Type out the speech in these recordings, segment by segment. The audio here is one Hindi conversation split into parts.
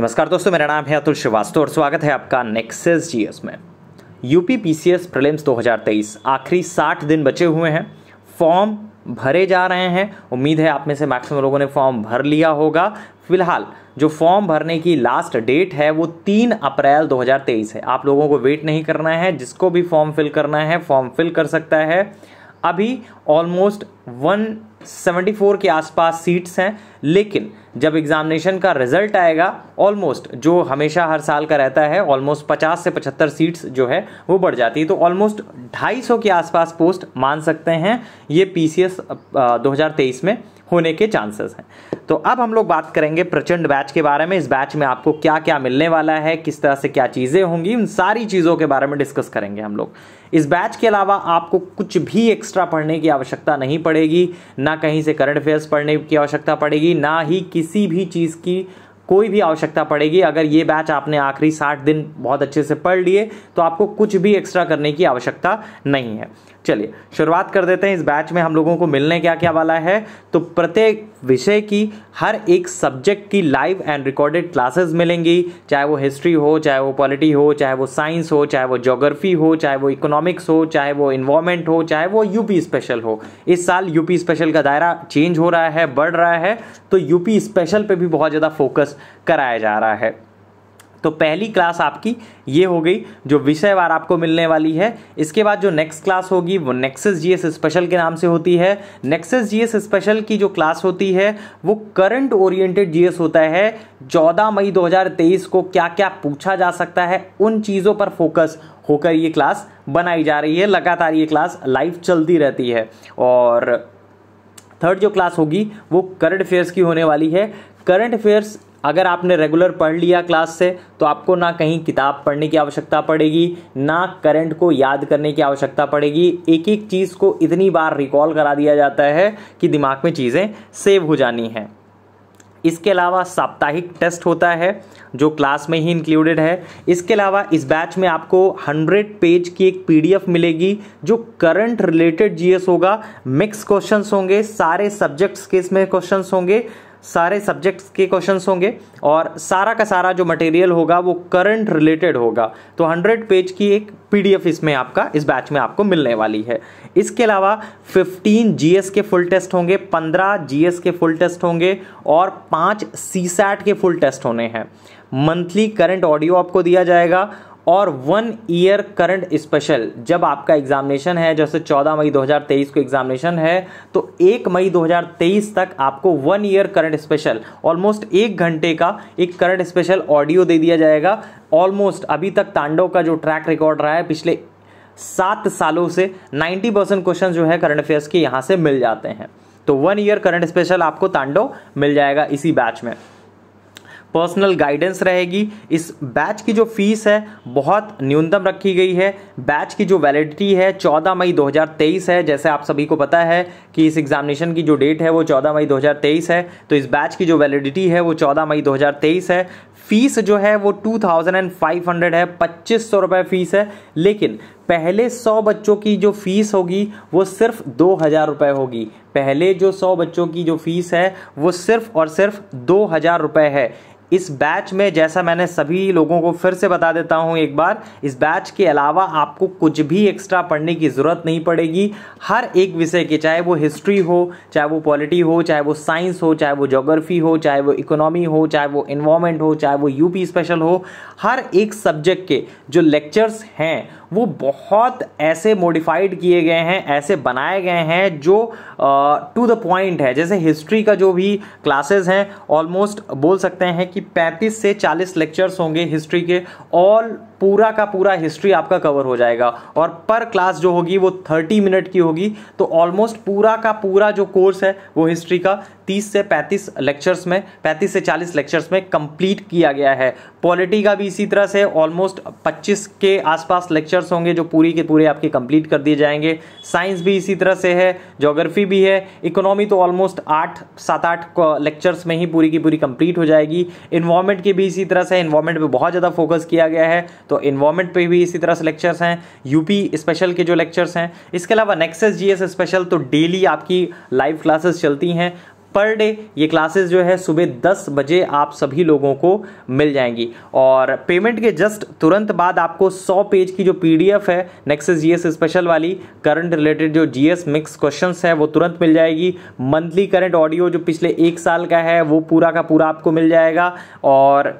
नमस्कार दोस्तों मेरा नाम है अतुल श्रीवास्तव और स्वागत है आपका नेक्सेस जीएस में यूपी पीसीएस प्रीलिम्स 2023 आखिरी 60 दिन बचे हुए हैं फॉर्म भरे जा रहे हैं उम्मीद है आप में से मैक्सिमम लोगों ने फॉर्म भर लिया होगा फिलहाल जो फॉर्म भरने की लास्ट डेट है वो तीन अप्रैल 2023 है आप लोगों को वेट नहीं करना है जिसको भी फॉर्म फिल करना है फॉर्म फिल कर सकता है अभी ऑलमोस्ट वन 74 के आसपास सीट्स हैं लेकिन जब एग्जामिनेशन का रिजल्ट आएगा ऑलमोस्ट जो हमेशा हर साल का रहता है ऑलमोस्ट 50 से 75 सीट्स जो है वो बढ़ जाती है तो ऑलमोस्ट 250 के आसपास पोस्ट मान सकते हैं ये पीसीएस 2023 में होने के चांसेस हैं तो अब हम लोग बात करेंगे प्रचंड बैच के बारे में इस बैच में आपको क्या क्या मिलने वाला है किस तरह से क्या चीज़ें होंगी उन सारी चीज़ों के बारे में डिस्कस करेंगे हम लोग इस बैच के अलावा आपको कुछ भी एक्स्ट्रा पढ़ने की आवश्यकता नहीं पड़ेगी न ना कहीं से करंट अफेयर्स पढ़ने की आवश्यकता पड़ेगी ना ही किसी भी चीज़ की कोई भी आवश्यकता पड़ेगी अगर ये बैच आपने आखिरी साठ दिन बहुत अच्छे से पढ़ लिए तो आपको कुछ भी एक्स्ट्रा करने की आवश्यकता नहीं है चलिए शुरुआत कर देते हैं इस बैच में हम लोगों को मिलने क्या क्या वाला है तो प्रत्येक विषय की हर एक सब्जेक्ट की लाइव एंड रिकॉर्डेड क्लासेस मिलेंगी चाहे वो हिस्ट्री हो चाहे वो पॉलिटी हो चाहे वो साइंस हो चाहे वो जोग्राफी हो चाहे वो इकोनॉमिक्स हो चाहे वो इन्वायरमेंट हो चाहे वो यूपी स्पेशल हो इस साल यूपी स्पेशल का दायरा चेंज हो रहा है बढ़ रहा है तो यूपी स्पेशल पर भी बहुत ज़्यादा फोकस कराया जा रहा है तो पहली क्लास आपकी ये हो गई जो विषयवार आपको मिलने वाली है इसके बाद जो नेक्स्ट क्लास होगी वो नेक्सेस जीएस स्पेशल के नाम से होती है नेक्सेस जीएस स्पेशल की जो क्लास होती है वो करंट ओरिएंटेड जीएस होता है 14 मई 2023 को क्या क्या पूछा जा सकता है उन चीज़ों पर फोकस होकर ये क्लास बनाई जा रही है लगातार ये क्लास लाइव चलती रहती है और थर्ड जो क्लास होगी वो करंट अफेयर्स की होने वाली है करंट अफेयर्स अगर आपने रेगुलर पढ़ लिया क्लास से तो आपको ना कहीं किताब पढ़ने की आवश्यकता पड़ेगी ना करंट को याद करने की आवश्यकता पड़ेगी एक एक चीज़ को इतनी बार रिकॉल करा दिया जाता है कि दिमाग में चीज़ें सेव हो जानी हैं इसके अलावा साप्ताहिक टेस्ट होता है जो क्लास में ही इंक्लूडेड है इसके अलावा इस बैच में आपको 100 पेज की एक पीडीएफ मिलेगी जो करंट रिलेटेड जीएस होगा मिक्स क्वेश्चंस होंगे सारे सब्जेक्ट्स के इसमें क्वेश्चंस होंगे सारे सब्जेक्ट्स के क्वेश्चंस होंगे और सारा का सारा जो मटेरियल होगा वो करंट रिलेटेड होगा तो 100 पेज की एक पीडीएफ इसमें आपका इस बैच में आपको मिलने वाली है इसके अलावा 15 जीएस के फुल टेस्ट होंगे 15 जीएस के फुल टेस्ट होंगे और 5 सीसैट के फुल टेस्ट होने हैं मंथली करंट ऑडियो आपको दिया जाएगा और वन ईयर करंट स्पेशल जब आपका एग्जामिनेशन है जैसे 14 मई 2023 को एग्जामिनेशन है तो 1 मई 2023 तक आपको one year current special almost एक घंटे का एक करंट स्पेशल ऑडियो दे दिया जाएगा ऑलमोस्ट अभी तक तांडव का जो ट्रैक रिकॉर्ड रहा है पिछले सात सालों से 90 परसेंट क्वेश्चन जो है करंट अफेयर्स के यहाँ से मिल जाते हैं तो वन ईयर करंट स्पेशल आपको तांडव मिल जाएगा इसी बैच में पर्सनल गाइडेंस रहेगी इस बैच की जो फीस है बहुत न्यूनतम रखी गई है बैच की जो वैलिडिटी है 14 मई 2023 है जैसे आप सभी को पता है कि इस एग्जामिनेशन की जो डेट है वो 14 मई 2023 है तो इस बैच की जो वैलिडिटी है वो 14 मई 2023 है फीस जो है वो 2500 है पच्चीस सौ रुपये फीस है लेकिन पहले सौ बच्चों की जो फीस होगी वो सिर्फ दो हज़ार रुपये होगी पहले जो सौ बच्चों की जो फीस है वो सिर्फ और सिर्फ दो हज़ार रुपये है इस बैच में जैसा मैंने सभी लोगों को फिर से बता देता हूँ एक बार इस बैच के अलावा आपको कुछ भी एक्स्ट्रा पढ़ने की ज़रूरत नहीं पड़ेगी हर एक विषय के चाहे वो हिस्ट्री हो चाहे वो पॉलिटी हो चाहे वो साइंस हो चाहे वो जोग्राफी हो चाहे वो इकोनॉमी हो चाहे वो इन्वामेंट हो चाहे वो यूपी स्पेशल हो हर एक सब्जेक्ट के जो लेक्चर्स हैं वो बहुत ऐसे मॉडिफाइड किए गए हैं ऐसे बनाए गए हैं जो टू द पॉइंट है जैसे हिस्ट्री का जो भी क्लासेस हैं ऑलमोस्ट बोल सकते हैं कि कि 35 से 40 लेक्चर्स होंगे हिस्ट्री के ऑल पूरा का पूरा हिस्ट्री आपका कवर हो जाएगा और पर क्लास जो होगी वो 30 मिनट की होगी तो ऑलमोस्ट पूरा का पूरा जो कोर्स है वो हिस्ट्री का 30 से 35 लेक्चर्स में 35 से 40 लेक्चर्स में कंप्लीट किया गया है पॉलिटी का भी इसी तरह से ऑलमोस्ट 25 के आसपास लेक्चर्स होंगे जो पूरी के पूरे आपके कंप्लीट कर दिए जाएंगे साइंस भी इसी तरह से है जोग्राफी भी है इकोनॉमी तो ऑलमोस्ट आठ सात आठ लेक्चर्स में ही पूरी की पूरी कंप्लीट हो जाएगी इन्वायरमेंट की भी इसी तरह से इन्वायरमेंट पे बहुत ज़्यादा फोकस किया गया है तो इन्वायरमेंट पे भी इसी तरह से लेक्चर्स हैं यूपी स्पेशल के जो लेक्चर्स हैं इसके अलावा नेक्सेस जी स्पेशल तो डेली आपकी लाइव क्लासेस चलती हैं पर डे ये क्लासेस जो है सुबह 10 बजे आप सभी लोगों को मिल जाएंगी और पेमेंट के जस्ट तुरंत बाद आपको 100 पेज की जो पीडीएफ है नेक्स्ट जीएस स्पेशल वाली करंट रिलेटेड जो जीएस मिक्स क्वेश्चंस है वो तुरंत मिल जाएगी मंथली करंट ऑडियो जो पिछले एक साल का है वो पूरा का पूरा आपको मिल जाएगा और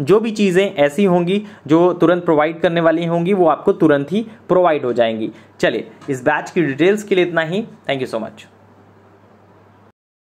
जो भी चीज़ें ऐसी होंगी जो तुरंत प्रोवाइड करने वाली होंगी वो आपको तुरंत ही प्रोवाइड हो जाएंगी चलिए इस बैच की डिटेल्स के लिए इतना ही थैंक यू सो मच